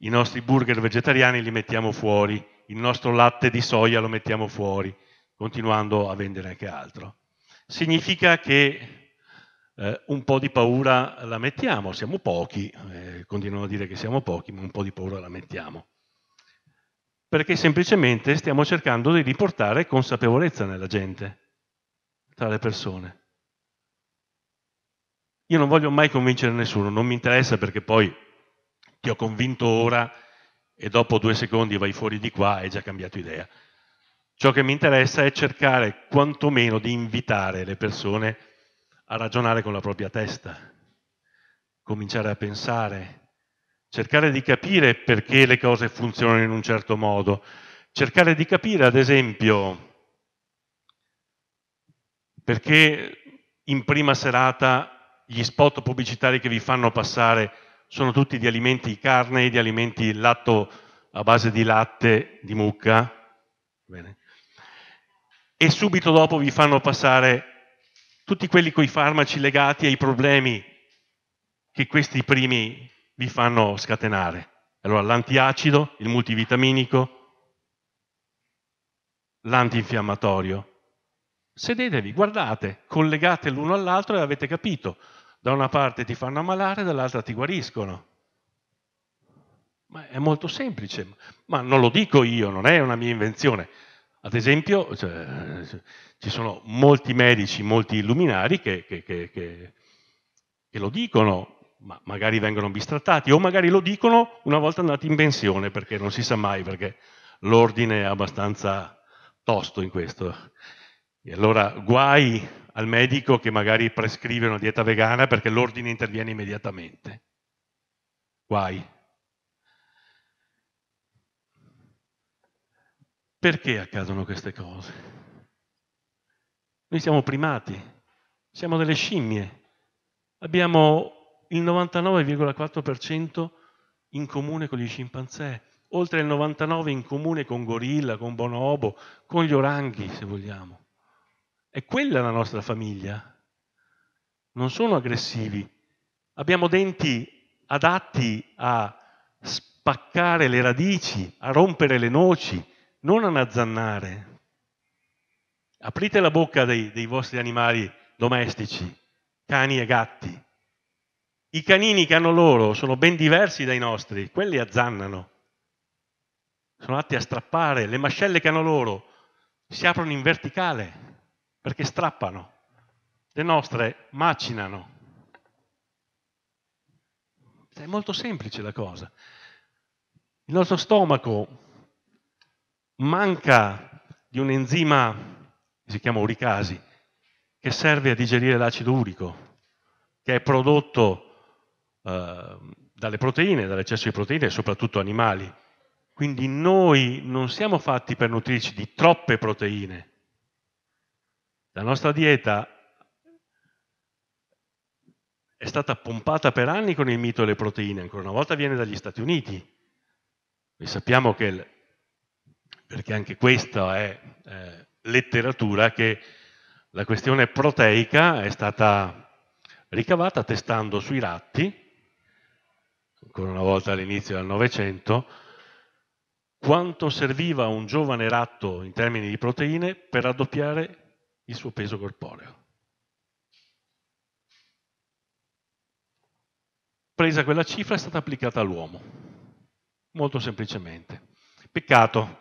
i nostri burger vegetariani li mettiamo fuori, il nostro latte di soia lo mettiamo fuori, continuando a vendere anche altro. Significa che eh, un po' di paura la mettiamo, siamo pochi, eh, continuano a dire che siamo pochi, ma un po' di paura la mettiamo perché semplicemente stiamo cercando di riportare consapevolezza nella gente, tra le persone. Io non voglio mai convincere nessuno, non mi interessa perché poi ti ho convinto ora e dopo due secondi vai fuori di qua e hai già cambiato idea. Ciò che mi interessa è cercare quantomeno di invitare le persone a ragionare con la propria testa, cominciare a pensare, cercare di capire perché le cose funzionano in un certo modo, cercare di capire ad esempio perché in prima serata gli spot pubblicitari che vi fanno passare sono tutti di alimenti carne, di alimenti lato a base di latte, di mucca, Bene. e subito dopo vi fanno passare tutti quelli con i farmaci legati ai problemi che questi primi vi fanno scatenare. Allora l'antiacido, il multivitaminico, l'antinfiammatorio. Sedetevi, guardate, collegate l'uno all'altro e avete capito. Da una parte ti fanno ammalare, dall'altra ti guariscono. Ma è molto semplice, ma non lo dico io, non è una mia invenzione. Ad esempio, cioè, ci sono molti medici, molti illuminari che, che, che, che lo dicono, ma magari vengono bistrattati, o magari lo dicono una volta andati in pensione, perché non si sa mai, perché l'ordine è abbastanza tosto in questo. E allora guai al medico che magari prescrive una dieta vegana perché l'ordine interviene immediatamente. Guai. Perché accadono queste cose? Noi siamo primati, siamo delle scimmie, abbiamo il 99,4% in comune con gli scimpanzé, oltre il 99% in comune con gorilla, con bonobo, con gli oranghi, se vogliamo. È quella la nostra famiglia. Non sono aggressivi. Abbiamo denti adatti a spaccare le radici, a rompere le noci, non a nazzannare. Aprite la bocca dei, dei vostri animali domestici, cani e gatti i canini che hanno loro sono ben diversi dai nostri, quelli azzannano, sono atti a strappare, le mascelle che hanno loro si aprono in verticale perché strappano, le nostre macinano. È molto semplice la cosa. Il nostro stomaco manca di un enzima, si chiama uricasi, che serve a digerire l'acido urico, che è prodotto Ehm, dalle proteine, dall'eccesso di proteine, soprattutto animali. Quindi noi non siamo fatti per nutrirci di troppe proteine. La nostra dieta è stata pompata per anni con il mito delle proteine, ancora una volta viene dagli Stati Uniti. E sappiamo che, perché anche questa è eh, letteratura, che la questione proteica è stata ricavata testando sui ratti ancora una volta all'inizio del Novecento, quanto serviva un giovane ratto in termini di proteine per raddoppiare il suo peso corporeo. Presa quella cifra è stata applicata all'uomo, molto semplicemente. Peccato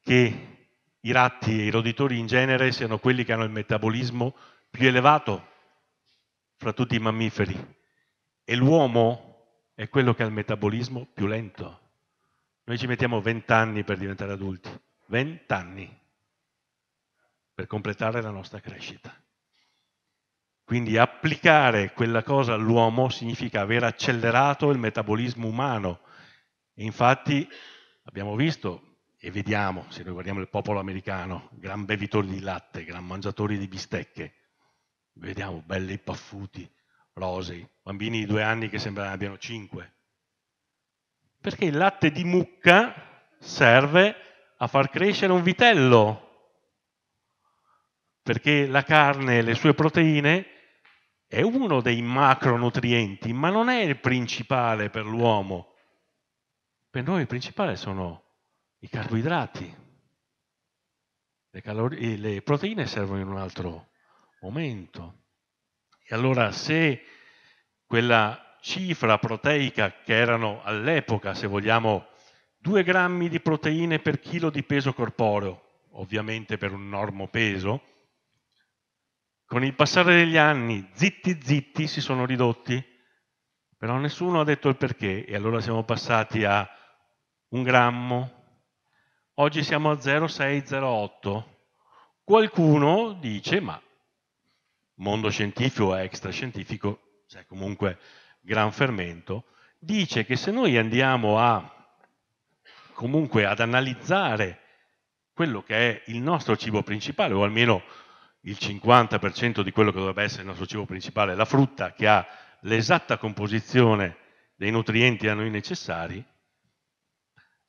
che i ratti e i roditori in genere siano quelli che hanno il metabolismo più elevato fra tutti i mammiferi e l'uomo è quello che ha il metabolismo più lento. Noi ci mettiamo vent'anni per diventare adulti, vent'anni per completare la nostra crescita. Quindi applicare quella cosa all'uomo significa aver accelerato il metabolismo umano. E infatti abbiamo visto e vediamo, se noi guardiamo il popolo americano, gran bevitori di latte, gran mangiatori di bistecche, vediamo belli paffuti, rosei, bambini di due anni che sembra abbiano cinque. Perché il latte di mucca serve a far crescere un vitello, perché la carne e le sue proteine è uno dei macronutrienti, ma non è il principale per l'uomo. Per noi il principale sono i carboidrati. Le, le proteine servono in un altro momento. E allora se quella cifra proteica che erano all'epoca, se vogliamo, 2 grammi di proteine per chilo di peso corporeo, ovviamente per un normo peso, con il passare degli anni zitti zitti si sono ridotti, però nessuno ha detto il perché e allora siamo passati a un grammo, oggi siamo a 0,6-0,8. Qualcuno dice, ma mondo scientifico e extrascientifico, c'è comunque gran fermento, dice che se noi andiamo a, comunque ad analizzare quello che è il nostro cibo principale, o almeno il 50% di quello che dovrebbe essere il nostro cibo principale, la frutta che ha l'esatta composizione dei nutrienti a noi necessari,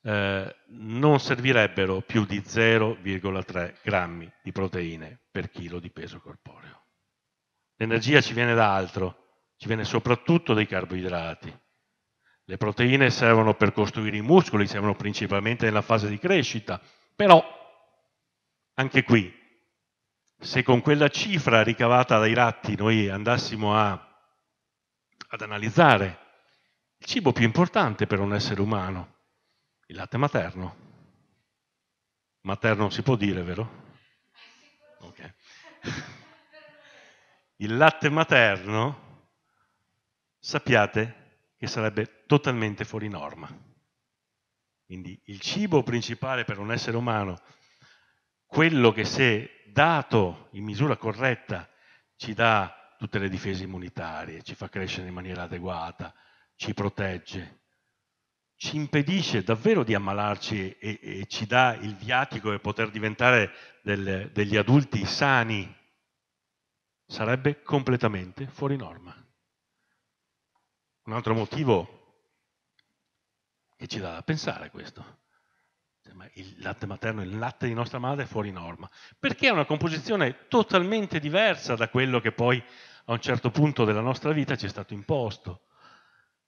eh, non servirebbero più di 0,3 grammi di proteine per chilo di peso corporeo. L'energia ci viene da altro, ci viene soprattutto dai carboidrati. Le proteine servono per costruire i muscoli, servono principalmente nella fase di crescita, però anche qui, se con quella cifra ricavata dai ratti noi andassimo a, ad analizzare il cibo più importante per un essere umano, il latte materno. Materno si può dire, vero? Ok il latte materno, sappiate che sarebbe totalmente fuori norma. Quindi il cibo principale per un essere umano, quello che se dato in misura corretta ci dà tutte le difese immunitarie, ci fa crescere in maniera adeguata, ci protegge, ci impedisce davvero di ammalarci e, e ci dà il viatico e poter diventare del, degli adulti sani sarebbe completamente fuori norma. Un altro motivo che ci dà da pensare questo. Il latte materno, il latte di nostra madre è fuori norma, perché è una composizione totalmente diversa da quello che poi a un certo punto della nostra vita ci è stato imposto.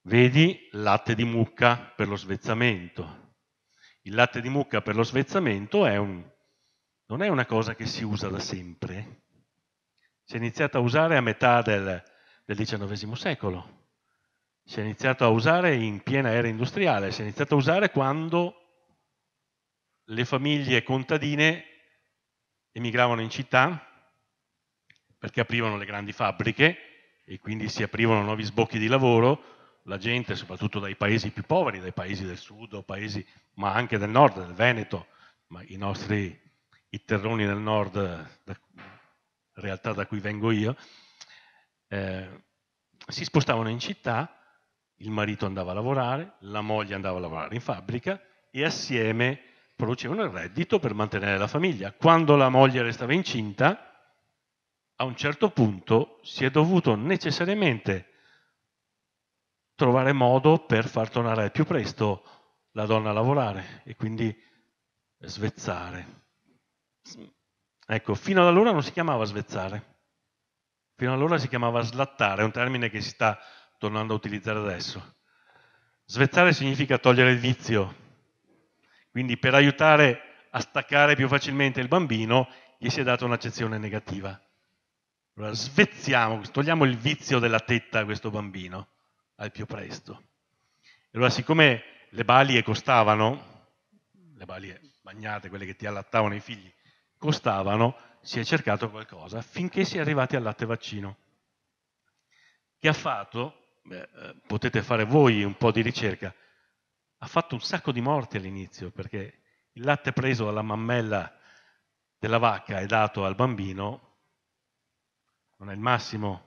Vedi, latte di mucca per lo svezzamento. Il latte di mucca per lo svezzamento è un, non è una cosa che si usa da sempre, si è iniziato a usare a metà del, del XIX secolo, si è iniziato a usare in piena era industriale, si è iniziato a usare quando le famiglie contadine emigravano in città perché aprivano le grandi fabbriche e quindi si aprivano nuovi sbocchi di lavoro, la gente, soprattutto dai paesi più poveri, dai paesi del sud, paesi, ma anche del nord, del Veneto, ma i nostri i terroni del nord, eh, realtà da cui vengo io, eh, si spostavano in città, il marito andava a lavorare, la moglie andava a lavorare in fabbrica e assieme producevano il reddito per mantenere la famiglia. Quando la moglie restava incinta, a un certo punto si è dovuto necessariamente trovare modo per far tornare più presto la donna a lavorare e quindi svezzare. Ecco, fino ad allora non si chiamava svezzare, fino ad allora si chiamava slattare, è un termine che si sta tornando a utilizzare adesso. Svezzare significa togliere il vizio, quindi per aiutare a staccare più facilmente il bambino gli si è data un'accezione negativa. Allora svezziamo, togliamo il vizio della tetta a questo bambino al più presto. Allora siccome le balie costavano, le balie bagnate, quelle che ti allattavano i figli, costavano, si è cercato qualcosa, finché si è arrivati al latte vaccino, che ha fatto, beh, eh, potete fare voi un po' di ricerca, ha fatto un sacco di morti all'inizio, perché il latte preso dalla mammella della vacca e dato al bambino non è il massimo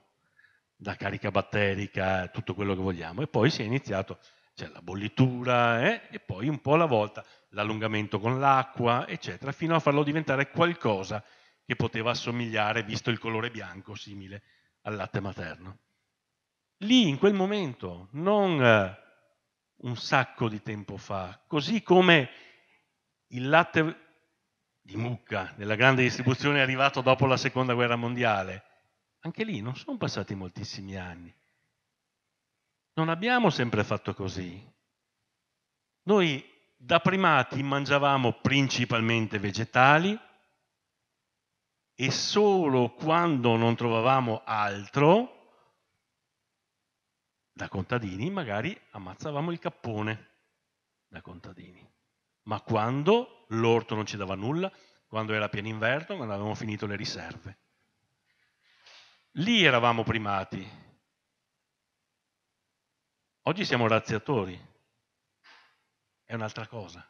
da carica batterica, tutto quello che vogliamo, e poi si è iniziato, c'è cioè la bollitura eh? e poi un po' alla volta l'allungamento con l'acqua, eccetera, fino a farlo diventare qualcosa che poteva assomigliare, visto il colore bianco, simile al latte materno. Lì, in quel momento, non eh, un sacco di tempo fa, così come il latte di mucca nella grande distribuzione è arrivato dopo la seconda guerra mondiale, anche lì non sono passati moltissimi anni. Non abbiamo sempre fatto così. Noi da primati mangiavamo principalmente vegetali e solo quando non trovavamo altro, da contadini magari ammazzavamo il cappone da contadini. Ma quando l'orto non ci dava nulla, quando era pieno inverno, quando avevamo finito le riserve. Lì eravamo primati. Oggi siamo razziatori è un'altra cosa.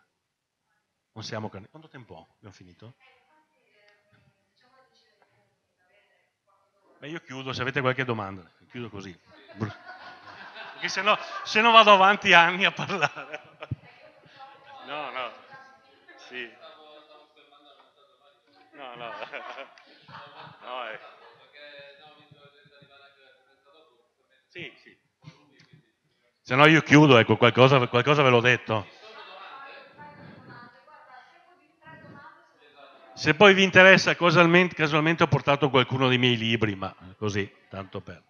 Non siamo carnivori. Quanto tempo Abbiamo finito? Beh, io chiudo, se avete qualche domanda, chiudo così. Perché se no, se no vado avanti anni a parlare. No, no. Sì. No, no. No, è... Eh. Sì, sì. Se no io chiudo, ecco, qualcosa, qualcosa ve l'ho detto. Se poi vi interessa, casualmente, casualmente ho portato qualcuno dei miei libri, ma così, tanto per...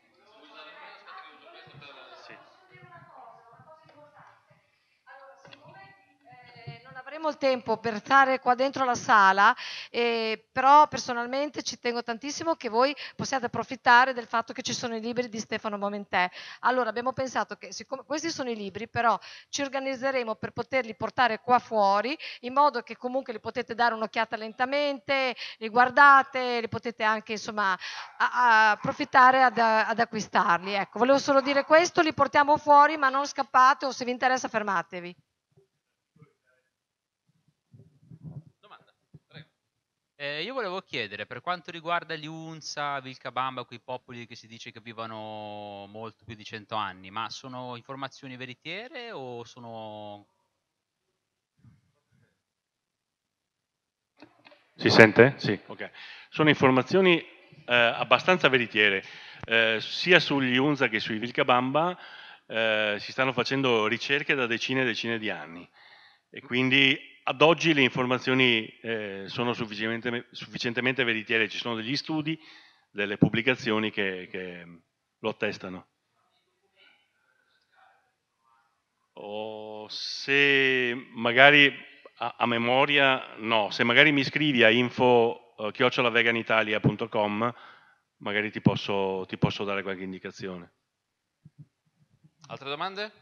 avremo il tempo per stare qua dentro la sala, eh, però personalmente ci tengo tantissimo che voi possiate approfittare del fatto che ci sono i libri di Stefano Momentè. Allora abbiamo pensato che siccome questi sono i libri, però ci organizzeremo per poterli portare qua fuori in modo che comunque li potete dare un'occhiata lentamente, li guardate, li potete anche insomma a, a approfittare ad, ad acquistarli. Ecco, volevo solo dire questo, li portiamo fuori ma non scappate o se vi interessa fermatevi. Eh, io volevo chiedere, per quanto riguarda gli Unsa, Vilcabamba, quei popoli che si dice che vivano molto più di 100 anni, ma sono informazioni veritiere o sono... Si sente? Sì, ok. Sono informazioni eh, abbastanza veritiere, eh, sia sugli Unza che sui Vilcabamba eh, si stanno facendo ricerche da decine e decine di anni e quindi ad oggi le informazioni eh, sono sufficientemente, sufficientemente, veritiere, ci sono degli studi, delle pubblicazioni che, che lo attestano. O se magari a, a, memoria, no, se magari mi scrivi a info-veganitalia.com eh, magari ti posso, ti posso dare qualche indicazione. Altre domande?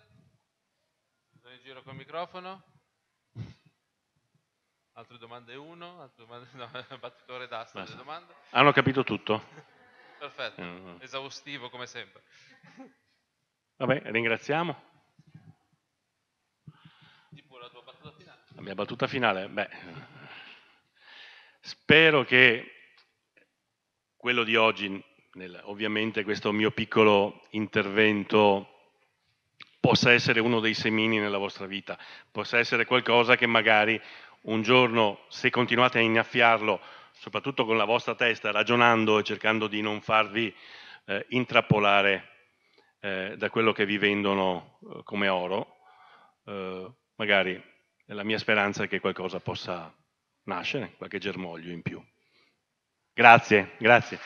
Sono in giro col microfono. Altre domande 1, altre domande... No, battitore d'asta delle domande. Hanno capito tutto. Perfetto, mm. esaustivo come sempre. Vabbè, ringraziamo. Tipo la tua battuta finale. La mia battuta finale, beh, spero che quello di oggi, nel, ovviamente questo mio piccolo intervento possa essere uno dei semini nella vostra vita, possa essere qualcosa che magari un giorno, se continuate a innaffiarlo, soprattutto con la vostra testa, ragionando e cercando di non farvi eh, intrappolare eh, da quello che vi vendono eh, come oro, eh, magari la mia speranza è che qualcosa possa nascere, qualche germoglio in più. Grazie, grazie.